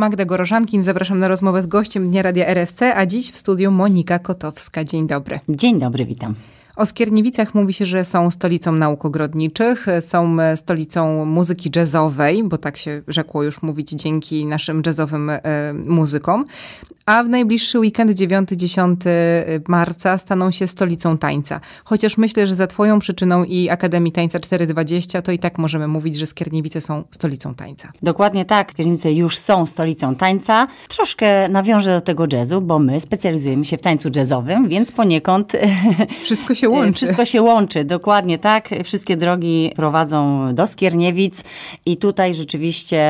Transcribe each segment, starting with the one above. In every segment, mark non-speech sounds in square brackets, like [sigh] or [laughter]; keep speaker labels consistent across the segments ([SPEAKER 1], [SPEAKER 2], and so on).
[SPEAKER 1] Magda Gorożankin. Zapraszam na rozmowę z gościem Dnia Radia RSC, a dziś w studiu Monika Kotowska. Dzień dobry. Dzień dobry, witam. O Skierniewicach mówi się, że są stolicą nauk ogrodniczych, są e, stolicą muzyki jazzowej, bo tak się rzekło już mówić dzięki naszym jazzowym e, muzykom. A w najbliższy weekend 9-10 e, marca staną się stolicą tańca. Chociaż myślę, że za Twoją przyczyną i Akademii Tańca 420 to i
[SPEAKER 2] tak możemy mówić, że Skierniewice są stolicą tańca. Dokładnie tak, Skierniewice już są stolicą tańca. Troszkę nawiążę do tego jazzu, bo my specjalizujemy się w tańcu jazzowym, więc poniekąd... [laughs] Wszystko się się y, łączy. Wszystko się łączy, dokładnie tak. Wszystkie drogi prowadzą do Skierniewic i tutaj rzeczywiście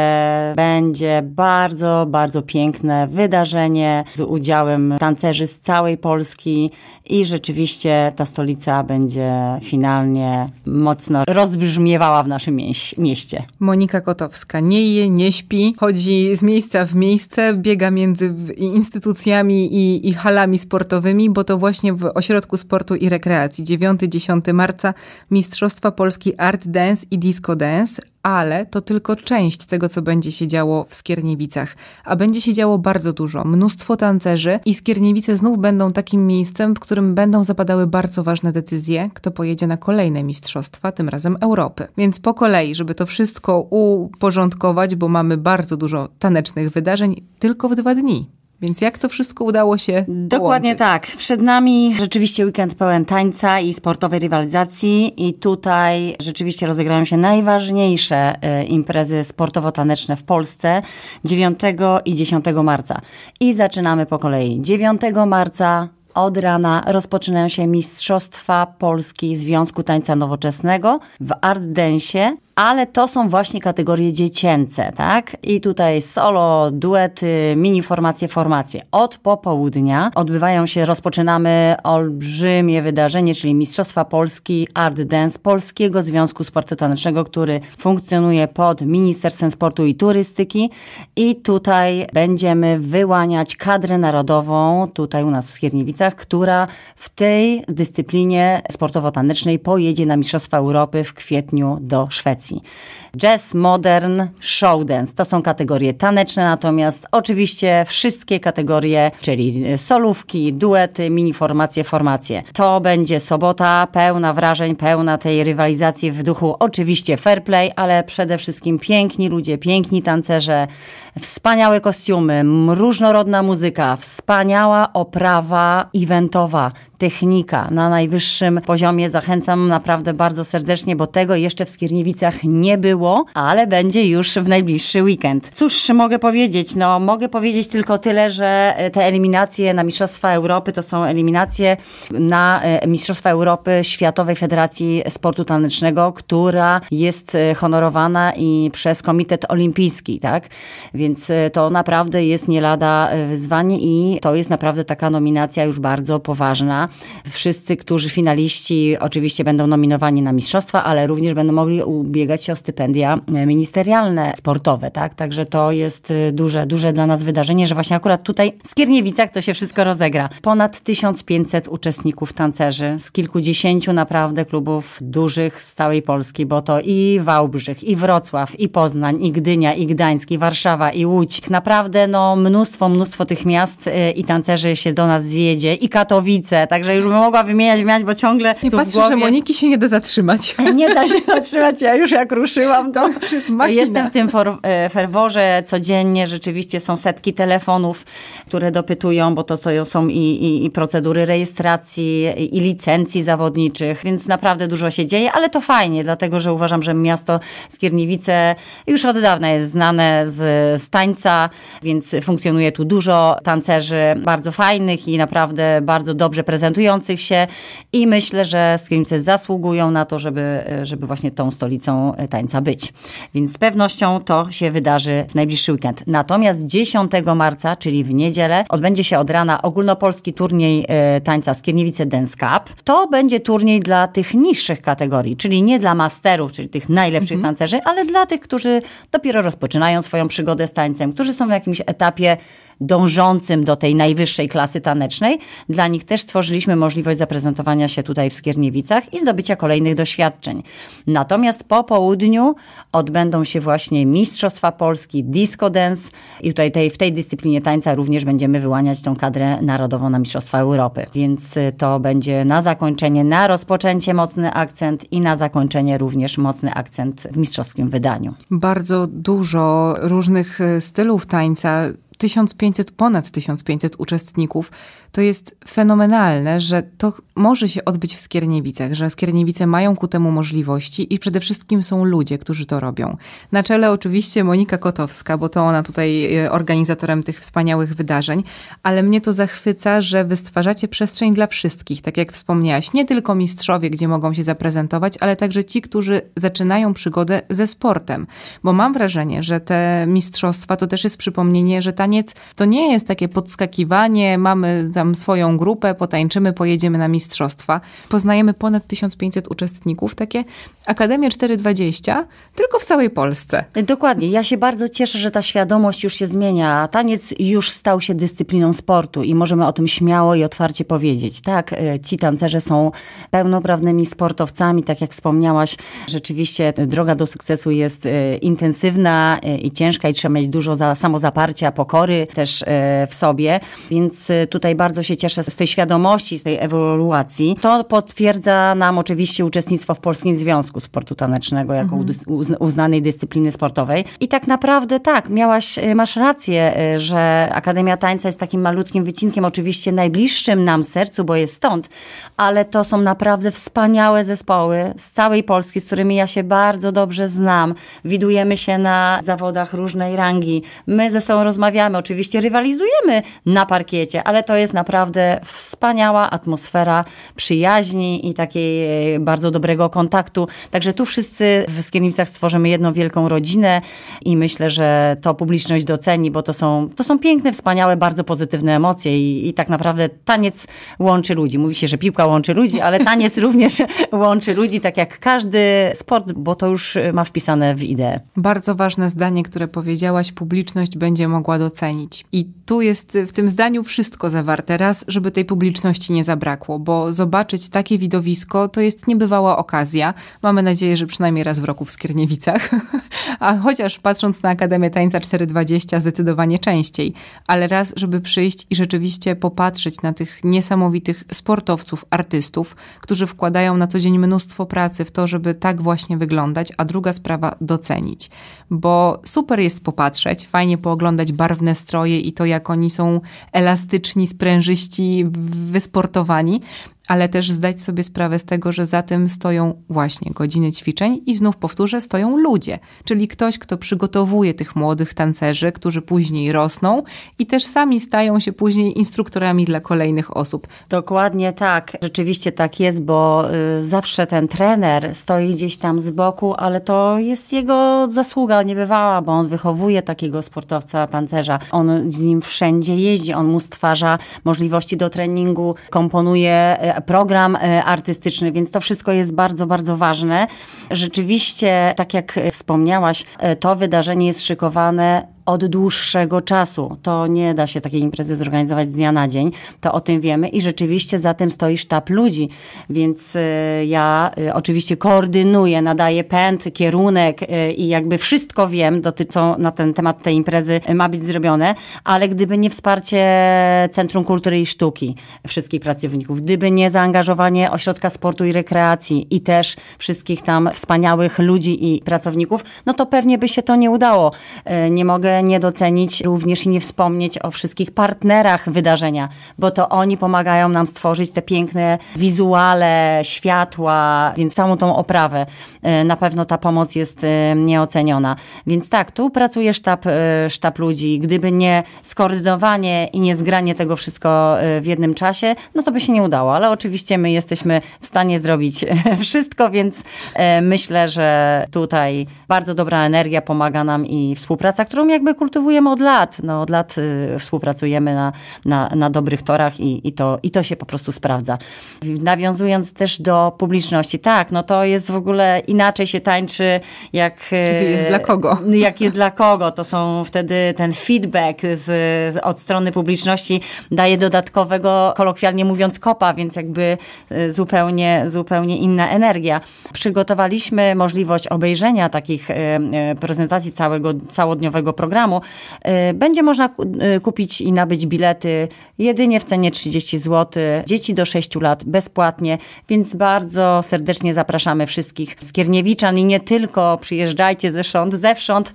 [SPEAKER 2] będzie bardzo, bardzo piękne wydarzenie z udziałem tancerzy z całej Polski i rzeczywiście ta stolica będzie finalnie mocno rozbrzmiewała w naszym mieście.
[SPEAKER 1] Monika Kotowska nie je, nie śpi, chodzi z miejsca w miejsce, biega między instytucjami i, i halami sportowymi, bo to właśnie w ośrodku sportu i rekreacji Kreacji 9-10 marca Mistrzostwa Polski Art Dance i Disco Dance, ale to tylko część tego, co będzie się działo w Skierniewicach. A będzie się działo bardzo dużo, mnóstwo tancerzy i Skierniewice znów będą takim miejscem, w którym będą zapadały bardzo ważne decyzje, kto pojedzie na kolejne mistrzostwa, tym razem Europy. Więc po kolei, żeby to wszystko uporządkować, bo mamy bardzo dużo tanecznych
[SPEAKER 2] wydarzeń tylko w dwa dni. Więc jak to wszystko udało się połączyć? Dokładnie tak. Przed nami rzeczywiście weekend pełen tańca i sportowej rywalizacji i tutaj rzeczywiście rozegrają się najważniejsze e, imprezy sportowo-taneczne w Polsce 9 i 10 marca. I zaczynamy po kolei. 9 marca od rana rozpoczynają się Mistrzostwa Polski Związku Tańca Nowoczesnego w Art ale to są właśnie kategorie dziecięce, tak? I tutaj solo, duety, mini formacje, formacje. Od popołudnia odbywają się, rozpoczynamy olbrzymie wydarzenie, czyli Mistrzostwa Polski Art Dance Polskiego Związku Sportu Tanecznego, który funkcjonuje pod Ministerstwem Sportu i Turystyki i tutaj będziemy wyłaniać kadrę narodową, tutaj u nas w Skierniewicach, która w tej dyscyplinie sportowo-tanecznej pojedzie na Mistrzostwa Europy w kwietniu do Szwecji. Jazz, modern, showdance to są kategorie taneczne, natomiast oczywiście wszystkie kategorie, czyli solówki, duety, mini formacje, formacje. To będzie sobota pełna wrażeń, pełna tej rywalizacji w duchu oczywiście fair play, ale przede wszystkim piękni ludzie, piękni tancerze, wspaniałe kostiumy, różnorodna muzyka, wspaniała oprawa eventowa, technika na najwyższym poziomie. Zachęcam naprawdę bardzo serdecznie, bo tego jeszcze w Skierniewicach nie było, ale będzie już w najbliższy weekend. Cóż mogę powiedzieć? No, mogę powiedzieć tylko tyle, że e, te eliminacje na Mistrzostwa Europy to są eliminacje na e, Mistrzostwa Europy Światowej Federacji Sportu Tanecznego, która jest e, honorowana i przez Komitet Olimpijski, tak? Więc to naprawdę jest nie lada wyzwanie i to jest naprawdę taka nominacja już bardzo poważna. Wszyscy, którzy finaliści oczywiście będą nominowani na mistrzostwa, ale również będą mogli ubiegać ubiegać się o stypendia e, ministerialne, sportowe, tak? Także to jest y, duże, duże dla nas wydarzenie, że właśnie akurat tutaj w Skierniewicach to się wszystko rozegra. Ponad 1500 uczestników tancerzy z kilkudziesięciu naprawdę klubów dużych z całej Polski, bo to i Wałbrzych, i Wrocław, i Poznań, i Gdynia, i Gdańsk, i Warszawa, i Łódź. Naprawdę no mnóstwo, mnóstwo tych miast y, i tancerzy się do nas zjedzie, i Katowice, także już bym mogła wymieniać, wymieniać, bo ciągle Nie patrzę, że Moniki się nie da zatrzymać. [laughs] Nie da się zatrzymać, ja już już jak ruszyłam, to [laughs] jestem w tym e, ferworze. Codziennie rzeczywiście są setki telefonów, które dopytują, bo to co są i, i, i procedury rejestracji, i, i licencji zawodniczych, więc naprawdę dużo się dzieje, ale to fajnie, dlatego że uważam, że miasto Skierniewice już od dawna jest znane z, z tańca, więc funkcjonuje tu dużo tancerzy bardzo fajnych i naprawdę bardzo dobrze prezentujących się i myślę, że Skierniewice zasługują na to, żeby, e, żeby właśnie tą stolicą Y, tańca być. Więc z pewnością to się wydarzy w najbliższy weekend. Natomiast 10 marca, czyli w niedzielę, odbędzie się od rana ogólnopolski turniej y, tańca Skierniewice Dance Cup. To będzie turniej dla tych niższych kategorii, czyli nie dla masterów, czyli tych najlepszych mhm. tancerzy, ale dla tych, którzy dopiero rozpoczynają swoją przygodę z tańcem, którzy są na jakimś etapie dążącym do tej najwyższej klasy tanecznej, dla nich też stworzyliśmy możliwość zaprezentowania się tutaj w Skierniewicach i zdobycia kolejnych doświadczeń. Natomiast po południu odbędą się właśnie Mistrzostwa Polski, Disco Dance i tutaj tej, w tej dyscyplinie tańca również będziemy wyłaniać tą kadrę narodową na Mistrzostwa Europy. Więc y, to będzie na zakończenie, na rozpoczęcie mocny akcent i na zakończenie również mocny akcent w mistrzowskim wydaniu.
[SPEAKER 1] Bardzo dużo różnych y, stylów tańca. 1500, ponad 1500 uczestników. To jest fenomenalne, że to może się odbyć w Skierniewicach, że Skierniewice mają ku temu możliwości i przede wszystkim są ludzie, którzy to robią. Na czele oczywiście Monika Kotowska, bo to ona tutaj e, organizatorem tych wspaniałych wydarzeń, ale mnie to zachwyca, że wy stwarzacie przestrzeń dla wszystkich, tak jak wspomniałaś, nie tylko mistrzowie, gdzie mogą się zaprezentować, ale także ci, którzy zaczynają przygodę ze sportem, bo mam wrażenie, że te mistrzostwa to też jest przypomnienie, że ta taniec to nie jest takie podskakiwanie, mamy tam swoją grupę, potańczymy, pojedziemy na mistrzostwa. Poznajemy ponad 1500 uczestników, takie Akademie
[SPEAKER 2] 420, tylko w całej Polsce. Dokładnie. Ja się bardzo cieszę, że ta świadomość już się zmienia. Taniec już stał się dyscypliną sportu i możemy o tym śmiało i otwarcie powiedzieć. Tak, e, ci tancerze są pełnoprawnymi sportowcami, tak jak wspomniałaś. Rzeczywiście droga do sukcesu jest e, intensywna e, i ciężka i trzeba mieć dużo za, samozaparcia, pokoju chory też e, w sobie, więc e, tutaj bardzo się cieszę z tej świadomości, z tej ewoluacji. To potwierdza nam oczywiście uczestnictwo w Polskim Związku Sportu Tanecznego jako mhm. uznanej dyscypliny sportowej. I tak naprawdę tak, miałaś, e, masz rację, że Akademia Tańca jest takim malutkim wycinkiem, oczywiście najbliższym nam sercu, bo jest stąd, ale to są naprawdę wspaniałe zespoły z całej Polski, z którymi ja się bardzo dobrze znam. Widujemy się na zawodach różnej rangi. My ze sobą rozmawiamy Oczywiście rywalizujemy na parkiecie, ale to jest naprawdę wspaniała atmosfera przyjaźni i takiej e, bardzo dobrego kontaktu. Także tu wszyscy w Skiernicach stworzymy jedną wielką rodzinę i myślę, że to publiczność doceni, bo to są, to są piękne, wspaniałe, bardzo pozytywne emocje i, i tak naprawdę taniec łączy ludzi. Mówi się, że piłka łączy ludzi, ale taniec [laughs] również łączy ludzi, tak jak każdy sport, bo to już e, ma wpisane w ideę.
[SPEAKER 1] Bardzo ważne zdanie, które powiedziałaś, publiczność będzie mogła docenić i tu jest w tym zdaniu wszystko zawarte. Raz, żeby tej publiczności nie zabrakło, bo zobaczyć takie widowisko to jest niebywała okazja. Mamy nadzieję, że przynajmniej raz w roku w Skierniewicach. [laughs] A chociaż patrząc na Akademię Tańca 420 zdecydowanie częściej. Ale raz, żeby przyjść i rzeczywiście popatrzeć na tych niesamowitych sportowców, artystów, którzy wkładają na co dzień mnóstwo pracy w to, żeby tak właśnie wyglądać. A druga sprawa, docenić. Bo super jest popatrzeć, fajnie pooglądać barwę pewne stroje i to, jak oni są elastyczni, sprężyści, wysportowani, ale też zdać sobie sprawę z tego, że za tym stoją właśnie godziny ćwiczeń i znów powtórzę, stoją ludzie, czyli ktoś, kto przygotowuje tych młodych tancerzy, którzy później
[SPEAKER 2] rosną i też sami stają się później instruktorami dla kolejnych osób. Dokładnie tak, rzeczywiście tak jest, bo y, zawsze ten trener stoi gdzieś tam z boku, ale to jest jego zasługa niebywała, bo on wychowuje takiego sportowca, tancerza. On z nim wszędzie jeździ, on mu stwarza możliwości do treningu, komponuje e, program e, artystyczny, więc to wszystko jest bardzo, bardzo ważne. Rzeczywiście, tak jak wspomniałaś, e, to wydarzenie jest szykowane od dłuższego czasu. To nie da się takiej imprezy zorganizować z dnia na dzień, to o tym wiemy i rzeczywiście za tym stoi sztab ludzi, więc y, ja y, oczywiście koordynuję, nadaję pęd, kierunek y, i jakby wszystko wiem, dotyczą na ten temat tej imprezy ma być zrobione, ale gdyby nie wsparcie Centrum Kultury i Sztuki, wszystkich pracowników, gdyby nie zaangażowanie Ośrodka Sportu i Rekreacji i też wszystkich tam wspaniałych ludzi i pracowników, no to pewnie by się to nie udało. Nie mogę mogę nie docenić również i nie wspomnieć o wszystkich partnerach wydarzenia, bo to oni pomagają nam stworzyć te piękne wizuale, światła, więc całą tą oprawę y, na pewno ta pomoc jest y, nieoceniona. Więc tak, tu pracuje sztab, y, sztab ludzi. Gdyby nie skoordynowanie i nie zgranie tego wszystko w jednym czasie, no to by się nie udało, ale oczywiście my jesteśmy w stanie zrobić [laughs] wszystko, więc myślę, że tutaj bardzo dobra energia pomaga nam i współpraca, którą jak jakby kultywujemy od lat. No, od lat y, współpracujemy na, na, na dobrych torach i, i, to, i to się po prostu sprawdza. Nawiązując też do publiczności, tak, no to jest w ogóle inaczej się tańczy, jak. Y, Kiedy jest dla kogo? [laughs] Jak jest dla kogo. To są wtedy ten feedback z, z od strony publiczności daje dodatkowego, kolokwialnie mówiąc, kopa, więc jakby y, zupełnie, zupełnie inna energia. Przygotowaliśmy możliwość obejrzenia takich prezentacji całego, całodniowego programu programu, y, będzie można y, kupić i nabyć bilety jedynie w cenie 30 zł. Dzieci do 6 lat bezpłatnie, więc bardzo serdecznie zapraszamy wszystkich skierniewiczan i nie tylko. Przyjeżdżajcie zewsząd, zewsząd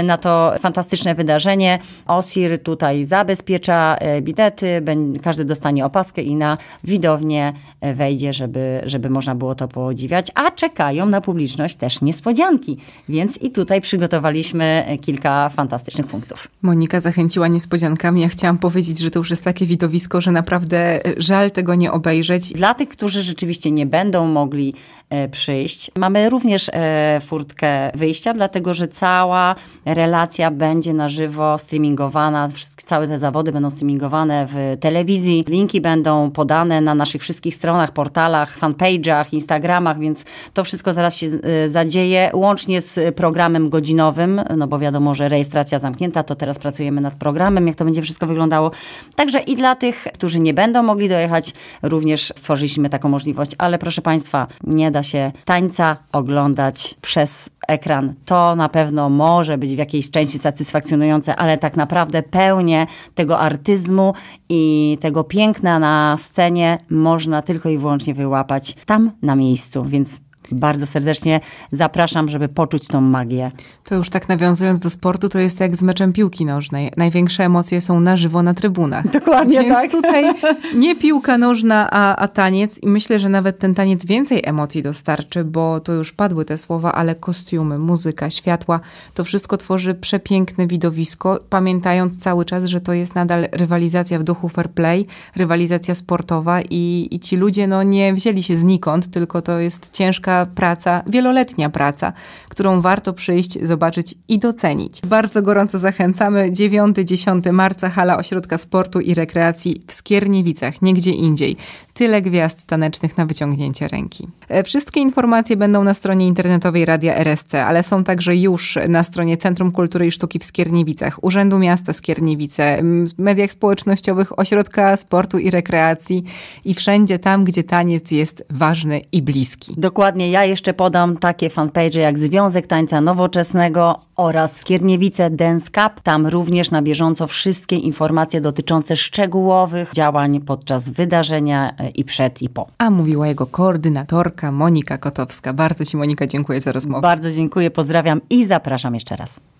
[SPEAKER 2] y, na to fantastyczne wydarzenie. OSIR tutaj zabezpiecza bilety, każdy dostanie opaskę i na widownię wejdzie, żeby, żeby można było to podziwiać. A czekają na publiczność też niespodzianki, więc i tutaj przygotowaliśmy kilka fantastycznych fantastycznych punktów.
[SPEAKER 1] Monika zachęciła niespodziankami. Ja chciałam powiedzieć, że to już jest takie widowisko, że naprawdę e, żal tego nie obejrzeć.
[SPEAKER 2] Dla tych, którzy rzeczywiście nie będą mogli e, przyjść, mamy również e, furtkę wyjścia, dlatego że cała relacja będzie na żywo streamingowana. Całe te zawody będą streamingowane w telewizji. Linki będą podane na naszych wszystkich stronach, portalach, fanpage'ach, Instagramach, więc to wszystko zaraz się zadzieje, łącznie z programem godzinowym, no bo wiadomo, że rejestracja rejestracja zamknięta, to teraz pracujemy nad programem, jak to będzie wszystko wyglądało. Także i dla tych, którzy nie będą mogli dojechać, również stworzyliśmy taką możliwość. Ale proszę Państwa, nie da się tańca oglądać przez ekran. To na pewno może być w jakiejś części satysfakcjonujące, ale tak naprawdę pełnię tego artyzmu i tego piękna na scenie można tylko i wyłącznie wyłapać tam na miejscu. Więc bardzo serdecznie zapraszam, żeby poczuć tą magię.
[SPEAKER 1] To już tak nawiązując do sportu, to jest jak z meczem piłki nożnej. Największe emocje są na żywo na trybunach.
[SPEAKER 2] Dokładnie Więc tak. tutaj [laughs] nie
[SPEAKER 1] piłka nożna, a, a taniec i myślę, że nawet ten taniec więcej emocji dostarczy, bo to już padły te słowa, ale kostiumy, muzyka, światła, to wszystko tworzy przepiękne widowisko, pamiętając cały czas, że to jest nadal rywalizacja w duchu fair play, rywalizacja sportowa i, i ci ludzie no, nie wzięli się znikąd, tylko to jest ciężka praca, wieloletnia praca, którą warto przyjść, zobaczyć i docenić. Bardzo gorąco zachęcamy. 9-10 marca Hala Ośrodka Sportu i Rekreacji w Skierniewicach, nigdzie indziej. Tyle gwiazd tanecznych na wyciągnięcie ręki. E, wszystkie informacje będą na stronie internetowej Radia RSC, ale są także już na stronie Centrum Kultury i Sztuki w Skierniewicach, Urzędu Miasta Skierniewice, mediach społecznościowych, Ośrodka Sportu i Rekreacji i wszędzie tam,
[SPEAKER 2] gdzie taniec jest ważny i bliski. Dokładnie ja jeszcze podam takie fanpage jak Związek Tańca Nowoczesnego oraz Skierniewice Dance Cup. Tam również na bieżąco wszystkie informacje dotyczące szczegółowych działań podczas wydarzenia e, i przed i po. A mówiła jego koordynatorka Monika Kotowska. Bardzo Ci Monika dziękuję za rozmowę. Bardzo
[SPEAKER 1] dziękuję, pozdrawiam i zapraszam jeszcze raz.